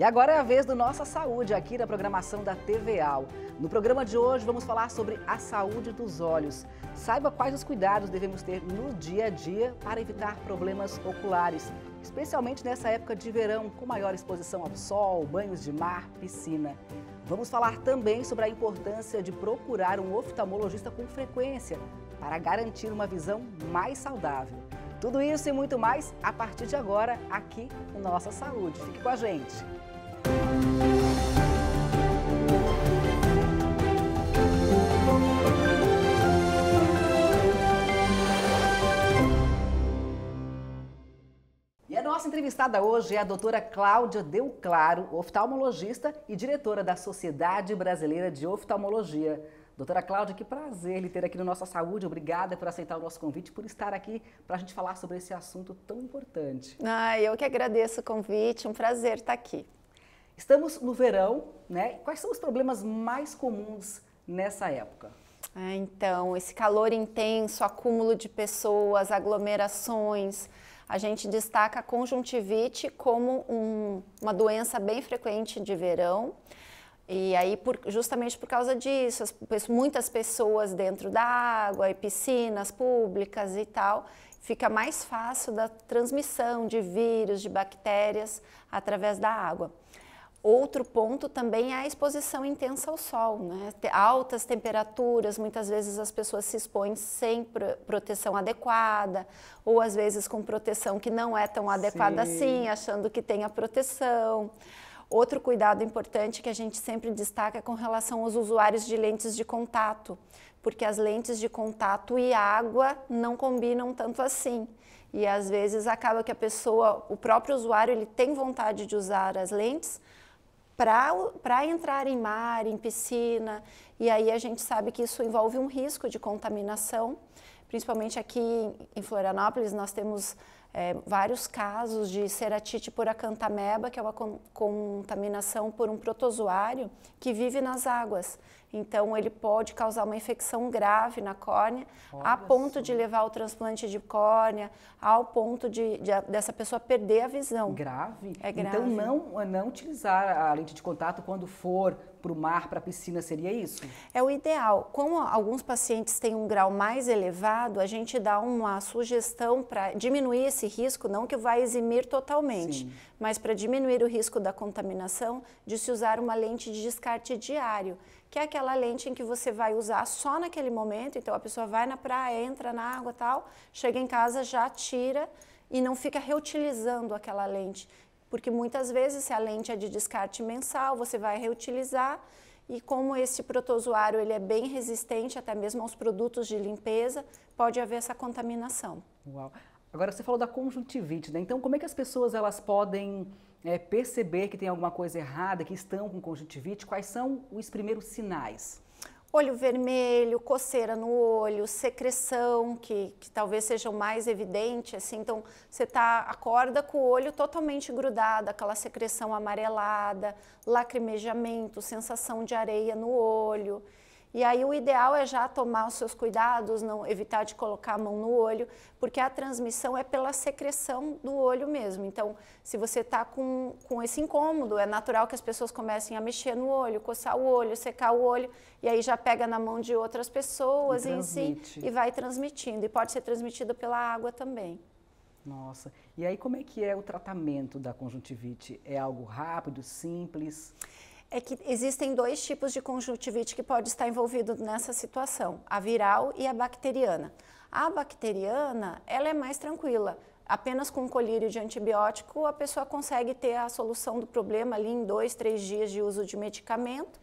E agora é a vez do Nossa Saúde, aqui na programação da TVAL. No programa de hoje vamos falar sobre a saúde dos olhos. Saiba quais os cuidados devemos ter no dia a dia para evitar problemas oculares, especialmente nessa época de verão, com maior exposição ao sol, banhos de mar, piscina. Vamos falar também sobre a importância de procurar um oftalmologista com frequência para garantir uma visão mais saudável. Tudo isso e muito mais a partir de agora aqui no Nossa Saúde. Fique com a gente. Nossa entrevistada hoje é a doutora Cláudia Deu Claro, oftalmologista e diretora da Sociedade Brasileira de Oftalmologia. Doutora Cláudia, que prazer lhe ter aqui no Nossa Saúde. Obrigada por aceitar o nosso convite, por estar aqui para a gente falar sobre esse assunto tão importante. Ah, eu que agradeço o convite, um prazer estar aqui. Estamos no verão, né? Quais são os problemas mais comuns nessa época? Ah, então, esse calor intenso, acúmulo de pessoas, aglomerações, a gente destaca a conjuntivite como um, uma doença bem frequente de verão. E aí, por, justamente por causa disso, as, muitas pessoas dentro da água e piscinas públicas e tal, fica mais fácil da transmissão de vírus, de bactérias através da água. Outro ponto também é a exposição intensa ao sol, né? altas temperaturas, muitas vezes as pessoas se expõem sem proteção adequada, ou às vezes com proteção que não é tão adequada Sim. assim, achando que tem a proteção. Outro cuidado importante que a gente sempre destaca é com relação aos usuários de lentes de contato, porque as lentes de contato e água não combinam tanto assim. E às vezes acaba que a pessoa, o próprio usuário, ele tem vontade de usar as lentes, para entrar em mar, em piscina. E aí a gente sabe que isso envolve um risco de contaminação, principalmente aqui em Florianópolis, nós temos é, vários casos de ceratite por acantameba, que é uma con contaminação por um protozoário que vive nas águas. Então, ele pode causar uma infecção grave na córnea, Olha a ponto assim. de levar o transplante de córnea, ao ponto de, de, dessa pessoa perder a visão. Grave? É grave. Então, não, não utilizar a lente de contato quando for para o mar, para a piscina, seria isso? É o ideal. Como alguns pacientes têm um grau mais elevado, a gente dá uma sugestão para diminuir esse risco, não que vai eximir totalmente, Sim. mas para diminuir o risco da contaminação, de se usar uma lente de descarte diário que é aquela lente em que você vai usar só naquele momento. Então a pessoa vai na praia, entra na água tal, chega em casa, já tira e não fica reutilizando aquela lente. Porque muitas vezes, se a lente é de descarte mensal, você vai reutilizar. E como esse protozoário ele é bem resistente até mesmo aos produtos de limpeza, pode haver essa contaminação. Uau. Agora você falou da conjuntivite, né? Então como é que as pessoas elas podem é, perceber que tem alguma coisa errada, que estão com conjuntivite? Quais são os primeiros sinais? Olho vermelho, coceira no olho, secreção, que, que talvez seja o mais evidente, assim, então você tá, acorda com o olho totalmente grudado, aquela secreção amarelada, lacrimejamento, sensação de areia no olho. E aí o ideal é já tomar os seus cuidados, não evitar de colocar a mão no olho, porque a transmissão é pela secreção do olho mesmo. Então, se você está com, com esse incômodo, é natural que as pessoas comecem a mexer no olho, coçar o olho, secar o olho, e aí já pega na mão de outras pessoas e, e, si, e vai transmitindo. E pode ser transmitido pela água também. Nossa. E aí como é que é o tratamento da conjuntivite? É algo rápido, Simples. É que existem dois tipos de conjuntivite que pode estar envolvido nessa situação, a viral e a bacteriana. A bacteriana, ela é mais tranquila. Apenas com um colírio de antibiótico, a pessoa consegue ter a solução do problema ali em dois, três dias de uso de medicamento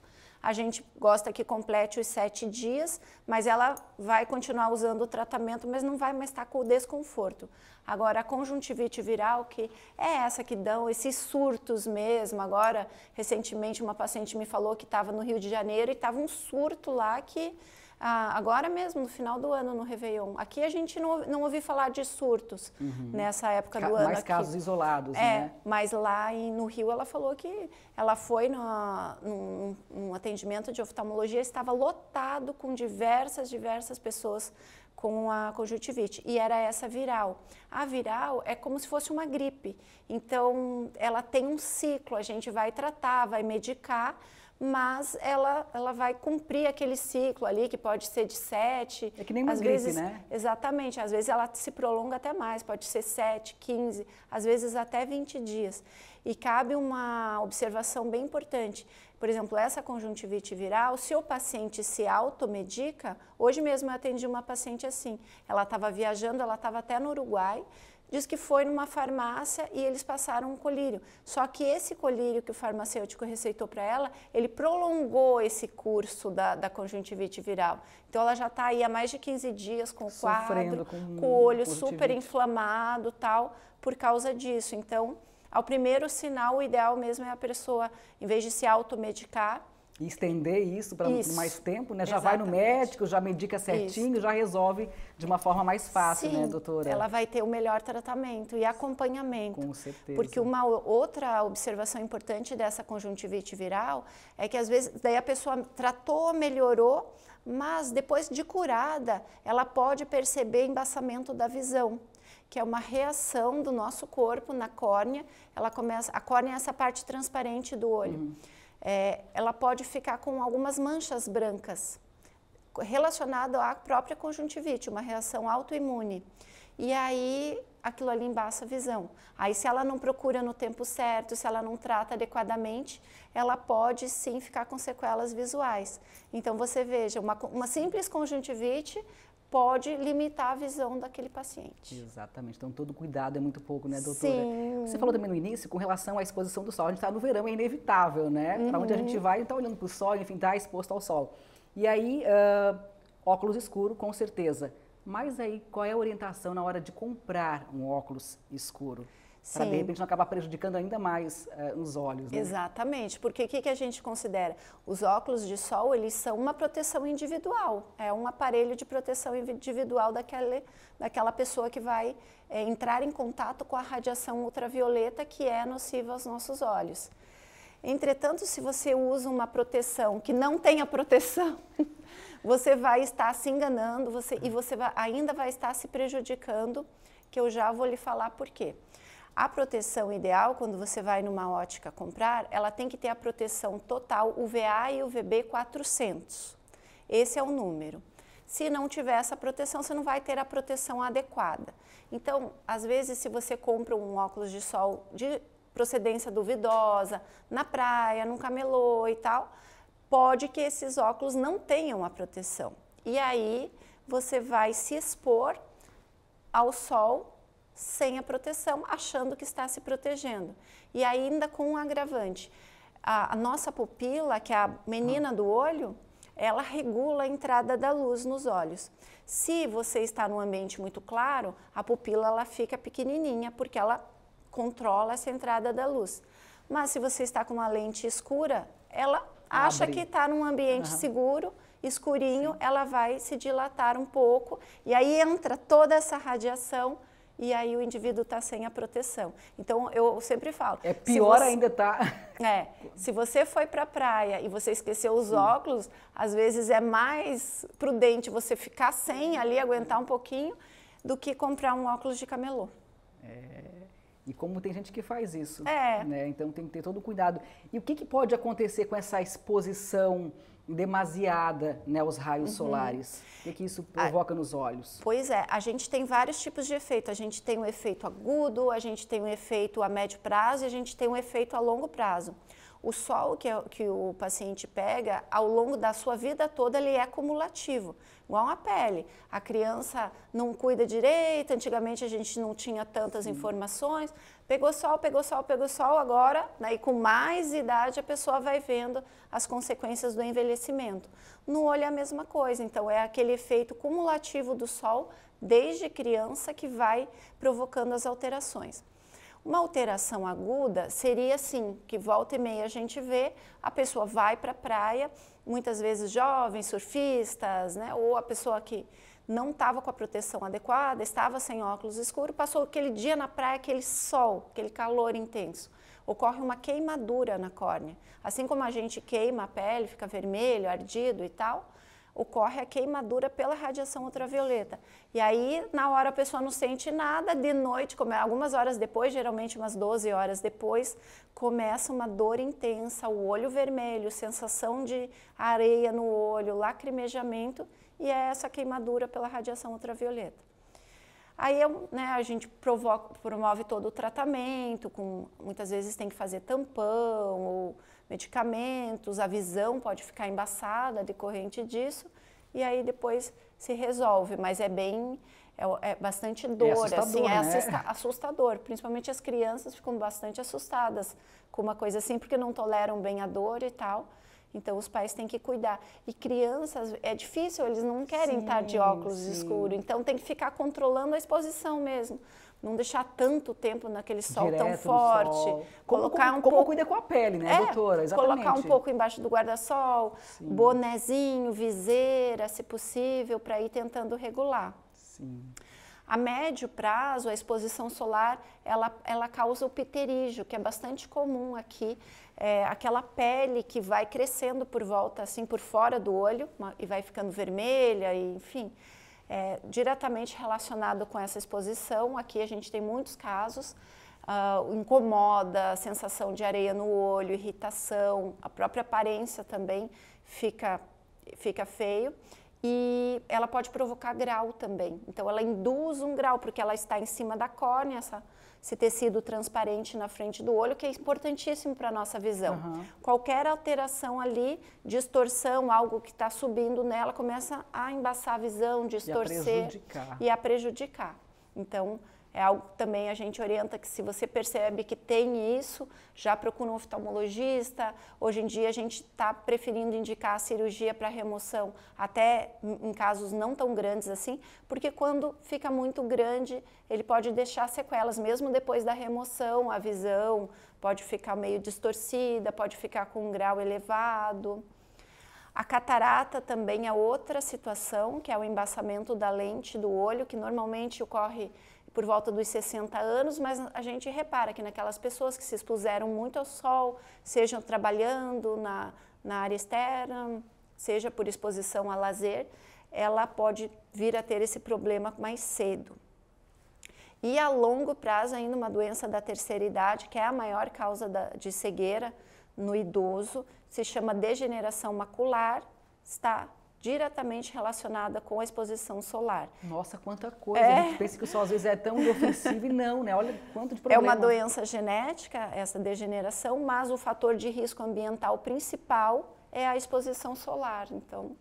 a gente gosta que complete os sete dias, mas ela vai continuar usando o tratamento, mas não vai mais estar com o desconforto. Agora, a conjuntivite viral, que é essa que dão esses surtos mesmo. Agora, recentemente, uma paciente me falou que estava no Rio de Janeiro e estava um surto lá que ah, agora mesmo, no final do ano, no Réveillon. Aqui a gente não, não ouvi falar de surtos uhum. nessa época do Ca ano. Mais aqui. casos isolados, é, né? Mas lá em, no Rio ela falou que ela foi numa, num, num atendimento de oftalmologia, estava lotado com diversas, diversas pessoas com a conjuntivite e era essa viral. A viral é como se fosse uma gripe, então ela tem um ciclo, a gente vai tratar, vai medicar, mas ela, ela vai cumprir aquele ciclo ali, que pode ser de sete. É que nem uma às gripe, vezes, né? Exatamente, às vezes ela se prolonga até mais, pode ser sete, quinze, às vezes até vinte dias. E cabe uma observação bem importante. Por exemplo, essa conjuntivite viral, se o paciente se automedica, hoje mesmo eu atendi uma paciente assim, ela estava viajando, ela estava até no Uruguai, diz que foi numa farmácia e eles passaram um colírio. Só que esse colírio que o farmacêutico receitou para ela, ele prolongou esse curso da, da conjuntivite viral. Então ela já está aí há mais de 15 dias com o quadro, com, com o olho super inflamado tal, por causa disso. Então, ao primeiro sinal, o ideal mesmo é a pessoa, em vez de se automedicar, e estender isso para mais tempo, né? Já Exatamente. vai no médico, já medica certinho, isso. já resolve de uma forma mais fácil, né, Sim, né, doutora? Ela vai ter o melhor tratamento e acompanhamento. Com certeza. Porque uma outra observação importante dessa conjuntivite viral é que às vezes daí a pessoa tratou, melhorou, mas depois de curada, ela pode perceber embaçamento da visão que é uma reação do nosso corpo na córnea. Ela começa, a córnea é essa parte transparente do olho. Uhum é, ela pode ficar com algumas manchas brancas relacionado à própria conjuntivite, uma reação autoimune. E aí aquilo ali embaça a visão. Aí se ela não procura no tempo certo, se ela não trata adequadamente, ela pode sim ficar com sequelas visuais. Então você veja, uma, uma simples conjuntivite pode limitar a visão daquele paciente. Exatamente. Então, todo cuidado é muito pouco, né, doutora? Sim. Você falou também no início com relação à exposição do sol. A gente está no verão, é inevitável, né? Uhum. Para onde a uhum. gente vai, está olhando para o sol, enfim, está exposto ao sol. E aí, uh, óculos escuro, com certeza. Mas aí, qual é a orientação na hora de comprar um óculos escuro? para de repente não acabar prejudicando ainda mais uh, eh, os olhos. Né? Exatamente, porque o que, que, a gente considera? Os óculos de sol, eles são uma proteção individual, é um aparelho de proteção individual daquele, daquela pessoa que vai é, entrar em contato com a radiação ultravioleta que é nociva aos nossos olhos. Entretanto, se você usa uma proteção que não tem a proteção, você vai estar se enganando você, e você vai, ainda vai estar se prejudicando, que eu já vou lhe falar por quê. A proteção ideal, quando você vai numa ótica comprar, ela tem que ter a proteção total UVA e UVB 400. Esse é o número. Se não tiver essa proteção, você não vai ter a proteção adequada. Então, às vezes, se você compra um óculos de sol de procedência duvidosa, na praia, num camelô e tal, pode que esses óculos não tenham a proteção. E aí, você vai se expor ao sol sem a proteção, achando que está se protegendo. E ainda com um agravante. A, a nossa pupila, que é a menina do olho, ela regula a entrada da luz nos olhos. Se você está num ambiente muito claro, a pupila ela fica pequenininha porque ela controla essa entrada da luz. Mas se você está com uma lente escura, ela acha Abre. que está num ambiente uhum. seguro, escurinho, Sim. ela vai se dilatar um pouco e aí entra toda essa radiação e aí o indivíduo está sem a proteção. Então, eu sempre falo. É pior você, ainda tá. É. Se você foi para a praia e você esqueceu os Sim. óculos, às vezes é mais prudente você ficar sem ali, aguentar um pouquinho, do que comprar um óculos de camelô. É. E como tem gente que faz isso. É. Né? Então tem que ter todo o cuidado. E o que, que pode acontecer com essa exposição demasiada né, os raios uhum. solares? O que, que isso provoca nos olhos? Pois é, a gente tem vários tipos de efeito. A gente tem um efeito agudo, a gente tem um efeito a médio prazo e a gente tem um efeito a longo prazo. O sol que, é, que o paciente pega, ao longo da sua vida toda, ele é acumulativo, igual a pele. A criança não cuida direito, antigamente a gente não tinha tantas informações, Pegou sol, pegou sol, pegou sol, agora, né, e com mais idade, a pessoa vai vendo as consequências do envelhecimento. No olho é a mesma coisa, então é aquele efeito cumulativo do sol desde criança que vai provocando as alterações. Uma alteração aguda seria assim, que volta e meia a gente vê, a pessoa vai para a praia, muitas vezes jovens, surfistas, né, ou a pessoa que não estava com a proteção adequada, estava sem óculos escuros, passou aquele dia na praia, aquele sol, aquele calor intenso. Ocorre uma queimadura na córnea. Assim como a gente queima a pele, fica vermelho, ardido e tal, ocorre a queimadura pela radiação ultravioleta. E aí, na hora a pessoa não sente nada, de noite, algumas horas depois, geralmente umas 12 horas depois, começa uma dor intensa, o olho vermelho, sensação de areia no olho, lacrimejamento e é essa queimadura pela radiação ultravioleta. Aí eu, né, a gente provoca, promove todo o tratamento, com, muitas vezes tem que fazer tampão ou medicamentos, a visão pode ficar embaçada decorrente disso, e aí depois se resolve, mas é bem, é, é bastante é dor, é assim, é né? assustador, principalmente as crianças ficam bastante assustadas com uma coisa assim, porque não toleram bem a dor e tal, então os pais têm que cuidar. E crianças é difícil, eles não querem sim, estar de óculos sim. escuro, então tem que ficar controlando a exposição mesmo. Não deixar tanto tempo naquele sol Direto tão forte. Sol. Colocar como, um como pouco... cuida com a pele, né, é, doutora? Exatamente. Colocar um pouco embaixo do guarda-sol, bonezinho, viseira, se possível, para ir tentando regular. Sim. A médio prazo, a exposição solar, ela, ela causa o pterígio, que é bastante comum aqui é, aquela pele que vai crescendo por volta, assim, por fora do olho uma, e vai ficando vermelha, e, enfim, é, diretamente relacionado com essa exposição. Aqui a gente tem muitos casos, uh, incomoda, sensação de areia no olho, irritação, a própria aparência também fica, fica feio e ela pode provocar grau também. Então, ela induz um grau, porque ela está em cima da córnea, essa esse tecido transparente na frente do olho, que é importantíssimo para a nossa visão. Uhum. Qualquer alteração ali, distorção, algo que está subindo nela, começa a embaçar a visão, distorcer e a prejudicar. E a prejudicar. Então, é algo que também a gente orienta que se você percebe que tem isso, já procura um oftalmologista. Hoje em dia a gente está preferindo indicar a cirurgia para remoção, até em casos não tão grandes assim, porque quando fica muito grande, ele pode deixar sequelas, mesmo depois da remoção, a visão pode ficar meio distorcida, pode ficar com um grau elevado. A catarata também é outra situação, que é o embaçamento da lente do olho, que normalmente ocorre por volta dos 60 anos, mas a gente repara que naquelas pessoas que se expuseram muito ao sol, sejam trabalhando na, na área externa, seja por exposição a lazer, ela pode vir a ter esse problema mais cedo. E a longo prazo, ainda uma doença da terceira idade, que é a maior causa da, de cegueira no idoso, se chama degeneração macular, está? diretamente relacionada com a exposição solar. Nossa, quanta coisa! É. A gente é. pensa que o sol às vezes é tão inofensivo e não, né? Olha quanto de problema. É uma doença genética, essa degeneração, mas o fator de risco ambiental principal é a exposição solar. Então,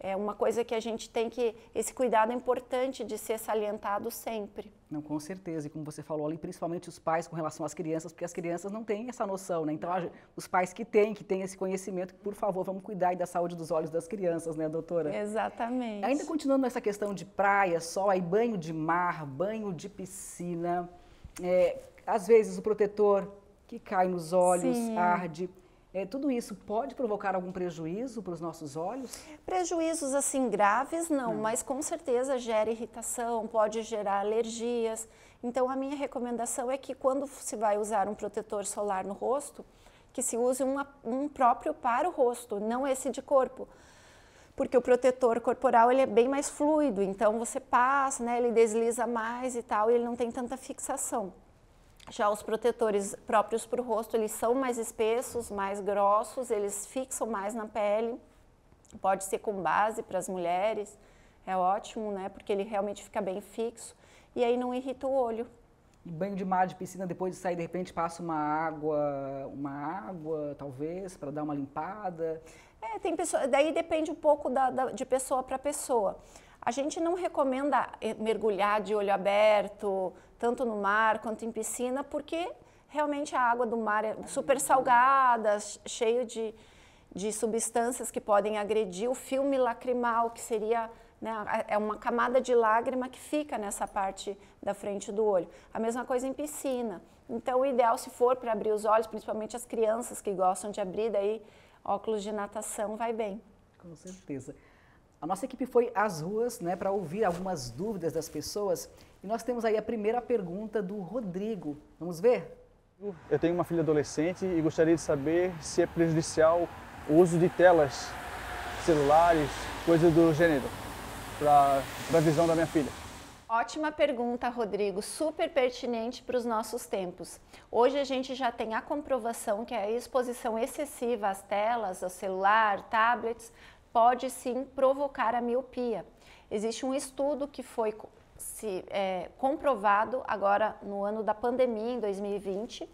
é uma coisa que a gente tem que esse cuidado é importante de ser salientado sempre. Não, com certeza. E como você falou ali, principalmente os pais com relação às crianças, porque as crianças não têm essa noção, né? Então, a, os pais que têm, que têm esse conhecimento, por favor, vamos cuidar da saúde dos olhos das crianças, né, doutora? Exatamente. Ainda continuando nessa questão de praia, sol, aí banho de mar, banho de piscina, é, às vezes o protetor que cai nos olhos, Sim. arde. É, tudo isso pode provocar algum prejuízo para os nossos olhos? Prejuízos assim graves não, não, mas com certeza gera irritação, pode gerar alergias. Então a minha recomendação é que quando se vai usar um protetor solar no rosto, que se use um, um próprio para o rosto, não esse de corpo. Porque o protetor corporal ele é bem mais fluido, então você passa, né, ele desliza mais e tal, e ele não tem tanta fixação. Já os protetores próprios para o rosto, eles são mais espessos, mais grossos, eles fixam mais na pele. Pode ser com base para as mulheres, é ótimo, né? Porque ele realmente fica bem fixo e aí não irrita o olho. E banho de mar de piscina depois de sair, de repente passa uma água, uma água talvez para dar uma limpada. É, tem pessoa, daí depende um pouco da, da, de pessoa para pessoa. A gente não recomenda eh, mergulhar de olho aberto, tanto no mar quanto em piscina, porque realmente a água do mar é super salgada, cheio de, de substâncias que podem agredir o filme lacrimal, que seria né, é uma camada de lágrima que fica nessa parte da frente do olho. A mesma coisa em piscina. Então, o ideal, se for para abrir os olhos, principalmente as crianças que gostam de abrir, daí óculos de natação vai bem. Com certeza. A nossa equipe foi às ruas né, para ouvir algumas dúvidas das pessoas. E nós temos aí a primeira pergunta do Rodrigo. Vamos ver? Eu tenho uma filha adolescente e gostaria de saber se é prejudicial o uso de telas, celulares, coisas do gênero, para a visão da minha filha. Ótima pergunta, Rodrigo, super pertinente para os nossos tempos. Hoje a gente já tem a comprovação que a exposição excessiva às telas, ao celular, tablets, pode sim provocar a miopia. Existe um estudo que foi se é, comprovado agora no ano da pandemia, em 2020,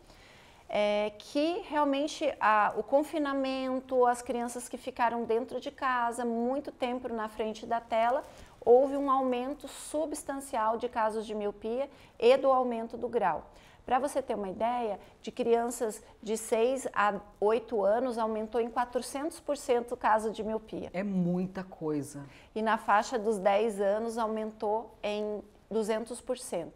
é, que realmente a, o confinamento, as crianças que ficaram dentro de casa muito tempo na frente da tela, houve um aumento substancial de casos de miopia e do aumento do grau. Para você ter uma ideia, de crianças de 6 a 8 anos aumentou em 400% o caso de miopia. É muita coisa. E na faixa dos 10 anos aumentou em 200%.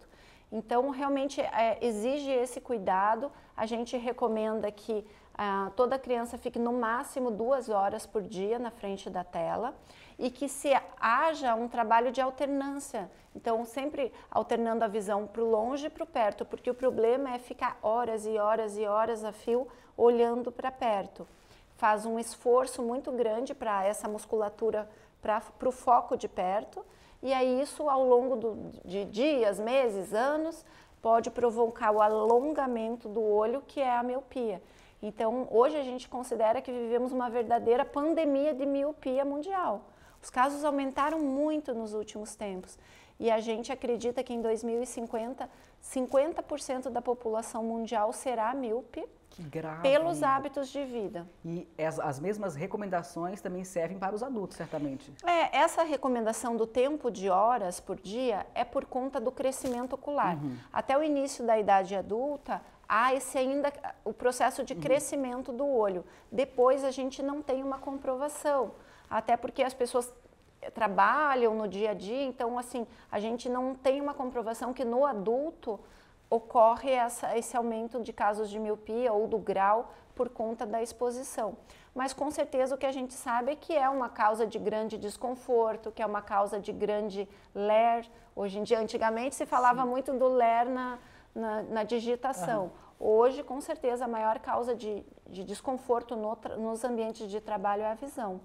Então, realmente é, exige esse cuidado. A gente recomenda que ah, toda criança fique no máximo duas horas por dia na frente da tela e que se haja um trabalho de alternância. Então, sempre alternando a visão para o longe e para o perto, porque o problema é ficar horas e horas e horas a fio olhando para perto. Faz um esforço muito grande para essa musculatura, para o foco de perto e aí isso ao longo do, de dias, meses, anos, pode provocar o alongamento do olho, que é a miopia. Então, hoje a gente considera que vivemos uma verdadeira pandemia de miopia mundial. Os casos aumentaram muito nos últimos tempos e a gente acredita que em 2050, 50% da população mundial será míope. Grave. Pelos hábitos de vida. E as, as, mesmas recomendações também servem para os adultos, certamente. É, essa recomendação do tempo de horas por dia é por conta do crescimento ocular. Uhum. Até o início da idade adulta, há esse ainda o processo de uhum. crescimento do olho. Depois a gente não tem uma comprovação até porque as pessoas trabalham no dia a dia, então assim, a gente não tem uma comprovação que no adulto ocorre essa, esse aumento de casos de miopia ou do grau por conta da exposição. Mas com certeza o que a gente sabe é que é uma causa de grande desconforto, que é uma causa de grande ler. Hoje em dia, antigamente se falava Sim. muito do ler na, na, na digitação. Hoje, com certeza, a maior causa de, de desconforto no, nos ambientes de trabalho é a visão.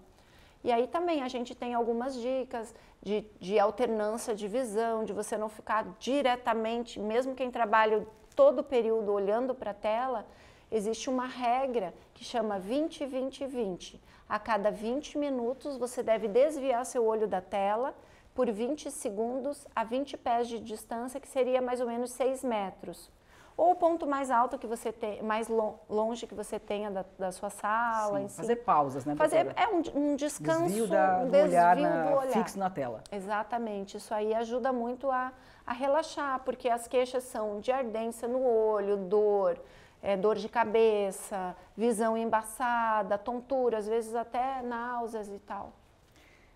E aí também a gente tem algumas dicas de, de alternância de visão, de você não ficar diretamente, mesmo quem trabalha todo o período olhando para a tela, existe uma regra que chama 20-20-20. A cada 20 minutos você deve desviar seu olho da tela por 20 segundos a 20 pés de distância, que seria mais ou menos 6 metros ou o ponto mais alto que você tem, mais longe que você tenha da, da sua sala. Sim, si. Fazer pausas, né? Fazer é um, um, descanso, desvio, da, um desvio olhar na, do olhar fixo na tela. Exatamente, isso aí ajuda muito a, a relaxar, porque as queixas são de ardência no olho, dor, é, dor de cabeça, visão embaçada, tontura, às vezes até náuseas e tal.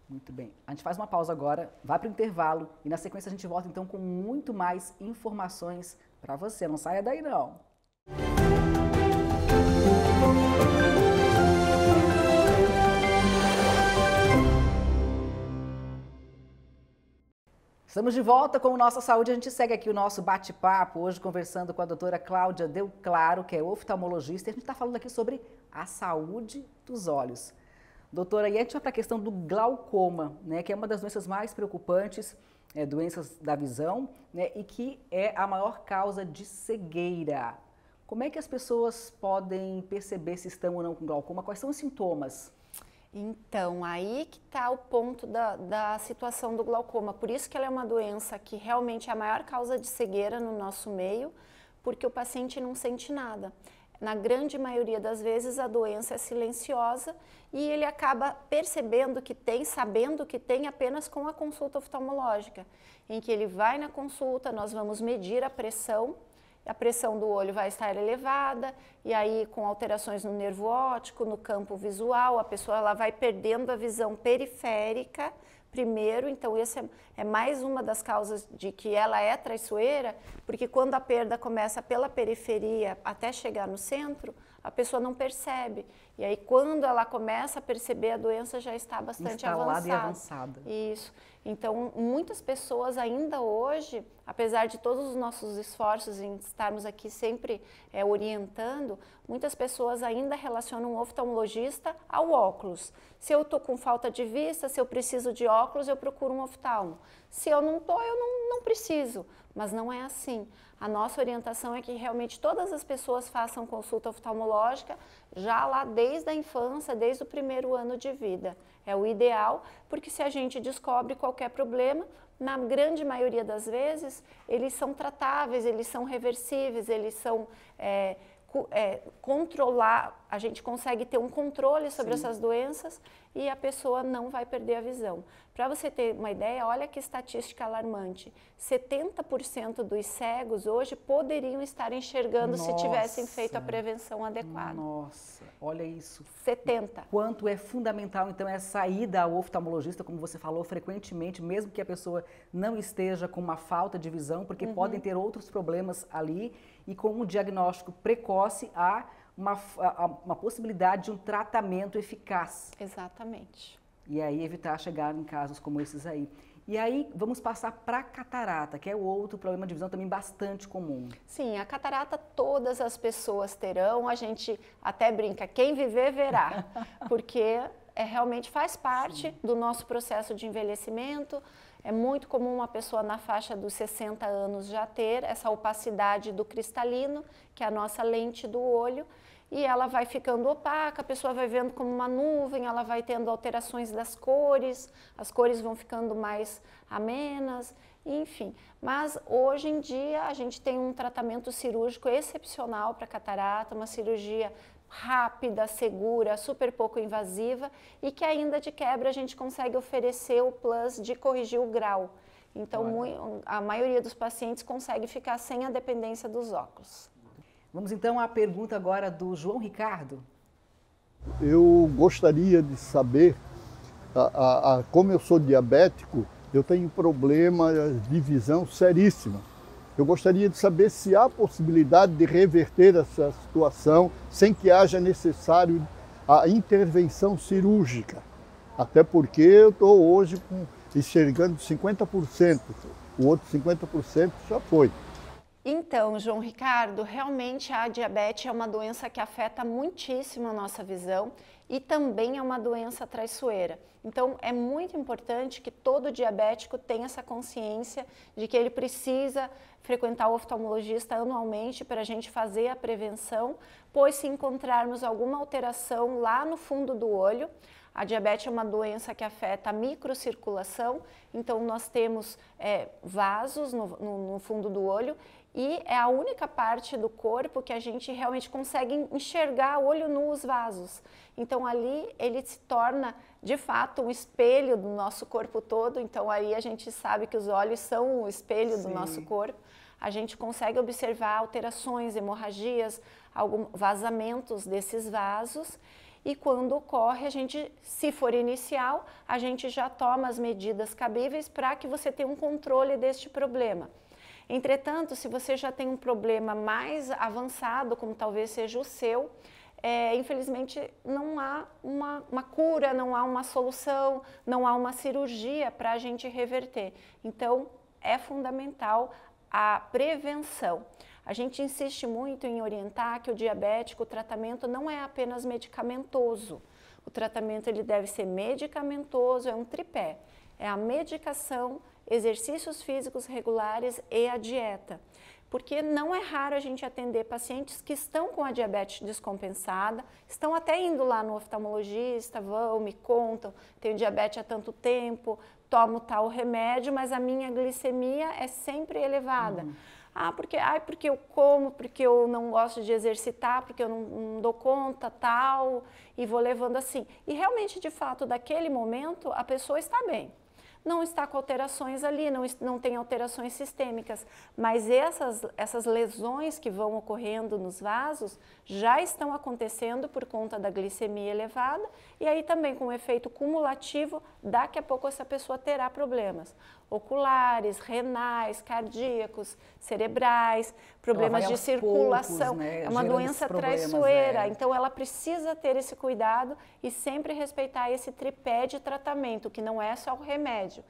Muito bem. A gente faz uma pausa agora, vai para o intervalo e na sequência a gente volta então com muito mais informações para você. Não saia daí, não. Estamos de volta com o Nossa Saúde. A gente segue aqui o nosso bate-papo, hoje conversando com a doutora Cláudia Deu Claro, que é oftalmologista, e a gente está falando aqui sobre a saúde dos olhos. Doutora, e a gente vai para a questão do glaucoma, né, que é uma das doenças mais preocupantes é, doenças da visão, né, e que é a maior causa de cegueira. Como é que as pessoas podem perceber se estão ou não com glaucoma? Quais são os sintomas? Então, aí que está o ponto da, da situação do glaucoma. Por isso que ela é uma doença que realmente é a maior causa de cegueira no nosso meio, porque o paciente não sente nada na grande maioria das vezes a doença é silenciosa e ele acaba percebendo que tem, sabendo que tem apenas com a consulta oftalmológica, em que ele vai na consulta, nós vamos medir a pressão, a pressão do olho vai estar elevada e aí com alterações no nervo óptico, no campo visual, a pessoa ela vai perdendo a visão periférica primeiro, então essa é, é, mais uma das causas de que ela é traiçoeira, porque quando a perda começa pela periferia até chegar no centro, a pessoa não percebe. E aí quando ela começa a perceber a doença já está bastante avançada. E avançada. Isso. Então, muitas pessoas ainda hoje, apesar de todos os nossos esforços em estarmos aqui sempre é, orientando, muitas pessoas ainda relacionam o oftalmologista ao óculos. Se eu estou com falta de vista, se eu preciso de óculos, eu procuro um oftalmo. Se eu não estou, eu não, não preciso. Mas não é assim. A nossa orientação é que realmente todas as pessoas façam consulta oftalmológica já lá desde a infância, desde o primeiro ano de vida. É o ideal, porque se a gente descobre qualquer problema, na grande maioria das vezes, eles são tratáveis, eles são reversíveis, eles são. É, é, controlar, a gente consegue ter um controle sobre Sim. essas doenças e a pessoa não vai perder a visão. Para você ter uma ideia, olha que estatística alarmante: 70% dos cegos hoje poderiam estar enxergando Nossa. se tivessem feito a prevenção adequada. Nossa, olha isso. 70. Quanto é fundamental então essa é ida ao oftalmologista, como você falou frequentemente, mesmo que a pessoa não esteja com uma falta de visão, porque uhum. podem ter outros problemas ali e com um diagnóstico precoce há uma, uma possibilidade de um tratamento eficaz. Exatamente. E aí evitar chegar em casos como esses aí. E aí vamos passar para a catarata, que é o outro problema de visão também bastante comum. Sim, a catarata todas as pessoas terão, a gente até brinca, quem viver verá, porque é, realmente faz parte Sim. do nosso processo de envelhecimento. É muito comum uma pessoa na faixa dos 60 anos já ter essa opacidade do cristalino, que é a nossa lente do olho e ela vai ficando opaca, a pessoa vai vendo como uma nuvem, ela vai tendo alterações das cores, as cores vão ficando mais amenas, enfim. Mas hoje em dia a gente tem um tratamento cirúrgico excepcional para catarata, uma cirurgia rápida, segura, super pouco invasiva e que ainda de quebra a gente consegue oferecer o plus de corrigir o grau. Então, a maioria dos pacientes consegue ficar sem a dependência dos óculos. Vamos então à pergunta agora do João Ricardo. Eu gostaria de saber, a, a, a, como eu sou diabético, eu tenho problemas de visão seríssima. Eu gostaria de saber se há possibilidade de reverter essa situação sem que haja necessário a intervenção cirúrgica. Até porque eu estou hoje com, enxergando 50%, o outro 50% já foi. Então, João Ricardo, realmente a diabetes é uma doença que afeta muitíssimo a nossa visão e também é uma doença traiçoeira. Então, é muito importante que todo diabético tenha essa consciência de que ele precisa frequentar o oftalmologista anualmente para a gente fazer a prevenção, pois se encontrarmos alguma alteração lá no fundo do olho, a diabetes é uma doença que afeta a microcirculação, então nós temos é, vasos no, no, no fundo do olho e é a única parte do corpo que a gente realmente consegue enxergar olho nu os vasos. Então ali ele se torna de fato um espelho do nosso corpo todo. Então aí a gente sabe que os olhos são o espelho Sim. do nosso corpo. A gente consegue observar alterações, hemorragias, algum, vazamentos desses vasos. E quando ocorre, a gente, se for inicial, a gente já toma as medidas cabíveis para que você tenha um controle deste problema. Entretanto, se você já tem um problema mais avançado, como talvez seja o seu, é, infelizmente não há uma, uma, cura, não há uma solução, não há uma cirurgia para a gente reverter. Então é fundamental a prevenção. A gente insiste muito em orientar que o diabético, o tratamento não é apenas medicamentoso. O tratamento ele deve ser medicamentoso, é um tripé. É a medicação, exercícios físicos regulares e a dieta. Porque não é raro a gente atender pacientes que estão com a diabetes descompensada, estão até indo lá no oftalmologista, vão, me contam, tenho diabetes há tanto tempo, tomo tal remédio, mas a minha glicemia é sempre elevada. Uhum. Ah, porque, ah, porque eu como, porque eu não gosto de exercitar, porque eu não, não, dou conta, tal, e vou levando assim. E realmente, de fato, daquele momento, a pessoa está bem não está com alterações ali, não, não tem alterações sistêmicas, mas essas, essas lesões que vão ocorrendo nos vasos já estão acontecendo por conta da glicemia elevada e aí também com efeito cumulativo, daqui a pouco essa pessoa terá problemas oculares, renais, cardíacos, cerebrais, problemas de circulação. Poucos, né? É uma doença traiçoeira, é. então ela precisa ter esse cuidado e sempre respeitar esse tripé de tratamento, que não é só o remédio,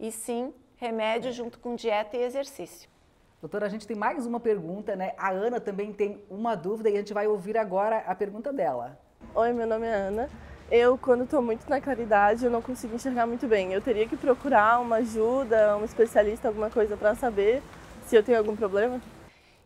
e sim remédio junto com dieta e exercício. Doutora, a gente tem mais uma pergunta, né? A Ana também tem uma dúvida e a gente vai ouvir agora a pergunta dela. Oi, meu nome é Ana eu, quando estou muito na claridade, eu não consigo enxergar muito bem. Eu teria que procurar uma ajuda, um especialista, alguma coisa para saber se eu tenho algum problema?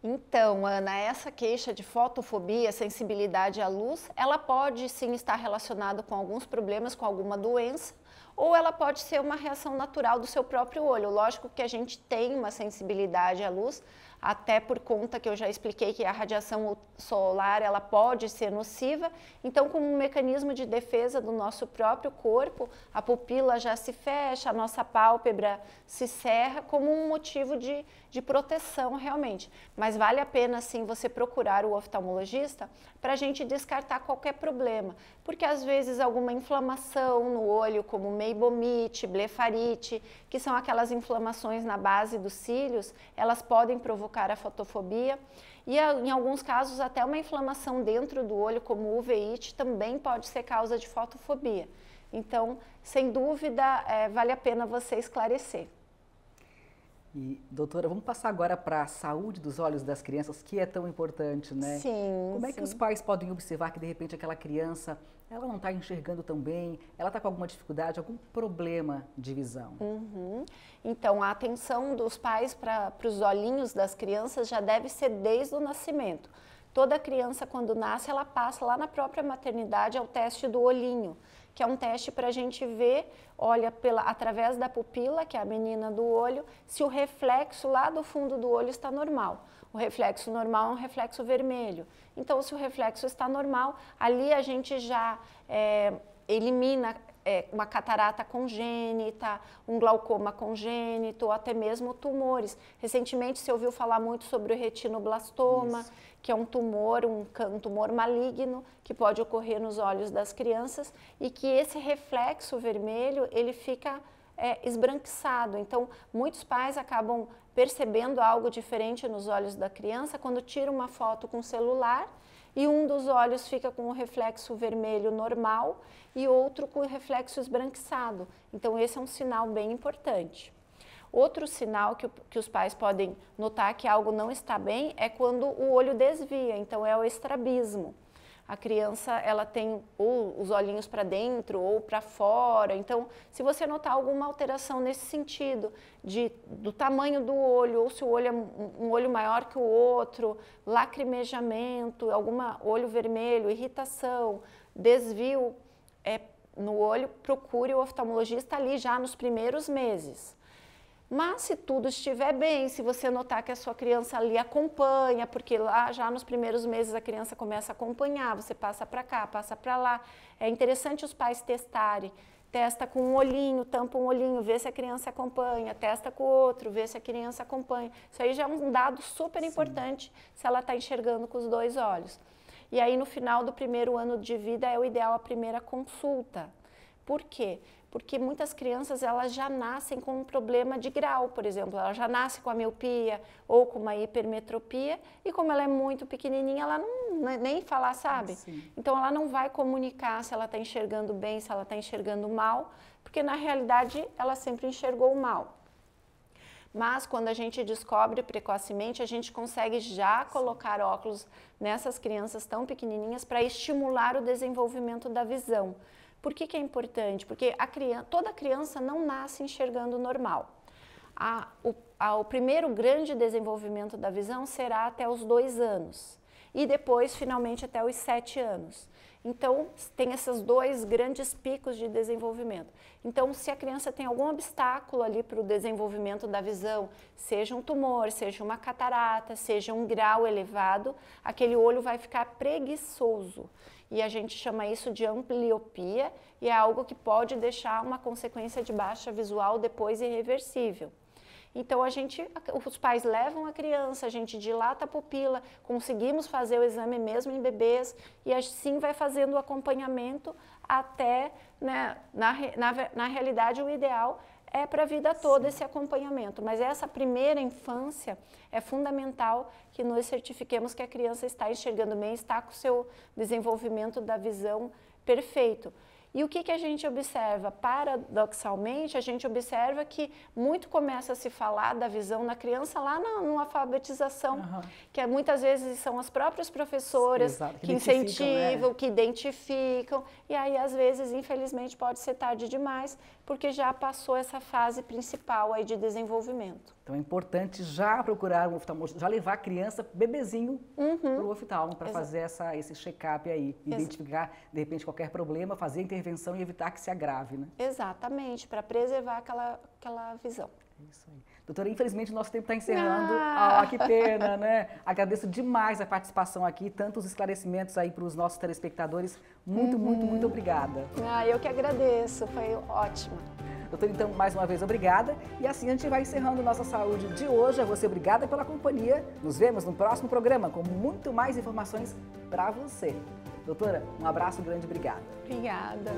Então, Ana, essa queixa de fotofobia, sensibilidade à luz, ela pode sim estar relacionada com alguns problemas, com alguma doença, ou ela pode ser uma reação natural do seu próprio olho. Lógico que a gente tem uma sensibilidade à luz, até por conta que eu já expliquei que a radiação solar ela pode ser nociva. Então, como um mecanismo de defesa do nosso próprio corpo, a pupila já se fecha, a nossa pálpebra se cerra como um motivo de, de proteção realmente. Mas vale a pena sim você procurar o oftalmologista para a gente descartar qualquer problema, porque às vezes alguma inflamação no olho, como meibomite, blefarite, que são aquelas inflamações na base dos cílios, elas podem provocar provocar a fotofobia e ah, em alguns casos até uma inflamação dentro do olho, como uveíte, também pode ser causa de fotofobia. Então, sem dúvida, é, vale a pena você esclarecer. E, doutora, vamos passar agora para a saúde dos olhos das crianças, que é tão importante, né? Sim. Como é sim. que os pais podem observar que, de repente, aquela criança ela não está enxergando tão bem, ela está com alguma dificuldade, algum problema de visão? Uhum. Então, a atenção dos pais para os olhinhos das crianças já deve ser desde o nascimento. Toda criança, quando nasce, ela passa lá na própria maternidade ao teste do olhinho que é um teste para a gente ver, olha, pela, através da pupila, que é a menina do olho, se o reflexo lá do fundo do olho está normal. O reflexo normal é um reflexo vermelho. Então, se o reflexo está normal, ali a gente já é, elimina é, uma catarata congênita, um glaucoma congênito, ou até mesmo tumores. Recentemente se ouviu falar muito sobre o retinoblastoma, Isso. que é um tumor, um, um tumor maligno que pode ocorrer nos olhos das crianças e que esse reflexo vermelho ele fica é, esbranquiçado. Então, muitos pais acabam percebendo algo diferente nos olhos da criança quando tira uma foto com celular e um dos olhos fica com o reflexo vermelho normal e outro com o reflexo esbranquiçado. Então, esse é um sinal bem importante. Outro sinal que, que os pais podem notar que algo não está bem é quando o olho desvia, então é o estrabismo a criança ela tem ou os olhinhos para dentro ou para fora. Então, se você notar alguma alteração nesse sentido, de, do tamanho do olho, ou se o olho é um olho maior que o outro, lacrimejamento, alguma olho vermelho, irritação, desvio é, no olho, procure o oftalmologista ali já nos primeiros meses. Mas se tudo estiver bem, se você notar que a sua criança ali acompanha, porque lá já nos primeiros meses a criança começa a acompanhar, você passa para cá, passa para lá. É interessante os pais testarem. Testa com um olhinho, tampa um olhinho, vê se a criança acompanha, testa com o outro, vê se a criança acompanha. Isso aí já é um dado super importante Sim. se ela está enxergando com os dois olhos. E aí no final do primeiro ano de vida é o ideal a primeira consulta. Por quê? porque muitas crianças elas já nascem com um problema de grau, por exemplo, ela já nasce com a miopia ou com uma hipermetropia e como ela é muito pequenininha, ela não né, nem falar sabe. Ah, então ela não vai comunicar se ela está enxergando bem, se ela está enxergando mal, porque na realidade ela sempre enxergou mal. Mas quando a gente descobre precocemente, a gente consegue já colocar óculos nessas crianças tão pequenininhas para estimular o desenvolvimento da visão. Por que, que é importante? Porque a criança, toda criança não nasce enxergando normal. A, o, a, o primeiro grande desenvolvimento da visão será até os dois anos e depois, finalmente, até os sete anos. Então, tem esses dois grandes picos de desenvolvimento. Então, se a criança tem algum obstáculo ali para o desenvolvimento da visão, seja um tumor, seja uma catarata, seja um grau elevado, aquele olho vai ficar preguiçoso. E a gente chama isso de ampliopia e é algo que pode deixar uma consequência de baixa visual depois irreversível. Então a gente, os pais levam a criança, a gente dilata a pupila, conseguimos fazer o exame mesmo em bebês e assim vai fazendo o acompanhamento até, né, na, na, na realidade o ideal é para a vida toda Sim. esse acompanhamento, mas essa primeira infância é fundamental que nós certifiquemos que a criança está enxergando bem, está com o seu desenvolvimento da visão perfeito. E o que, que a gente observa? Paradoxalmente, a gente observa que muito começa a se falar da visão da criança lá na, alfabetização, uhum. que é, muitas vezes são as próprias professoras Exato, que, que né? incentivam, né? que identificam, e aí às vezes, infelizmente, pode ser tarde demais, porque já passou essa fase principal aí de desenvolvimento. Então é importante já procurar um oftalmologista, já levar a criança, bebezinho, uhum. para o oftalmo, para fazer essa, esse check-up aí, Ex identificar de repente qualquer problema, fazer a intervenção e evitar que se agrave, né? Exatamente, para preservar aquela, aquela visão. É isso aí. Doutora, infelizmente o nosso tempo está encerrando. Ah. ah. que pena, né? Agradeço demais a participação aqui, tantos esclarecimentos aí para os nossos telespectadores. Muito, uhum. muito, muito obrigada. Ah, eu que agradeço, foi ótimo. Doutora, então, mais uma vez, obrigada. E assim a gente vai encerrando nossa saúde de hoje. A você, obrigada pela companhia. Nos vemos no próximo programa com muito mais informações para você. Doutora, um abraço grande, obrigada. Obrigada.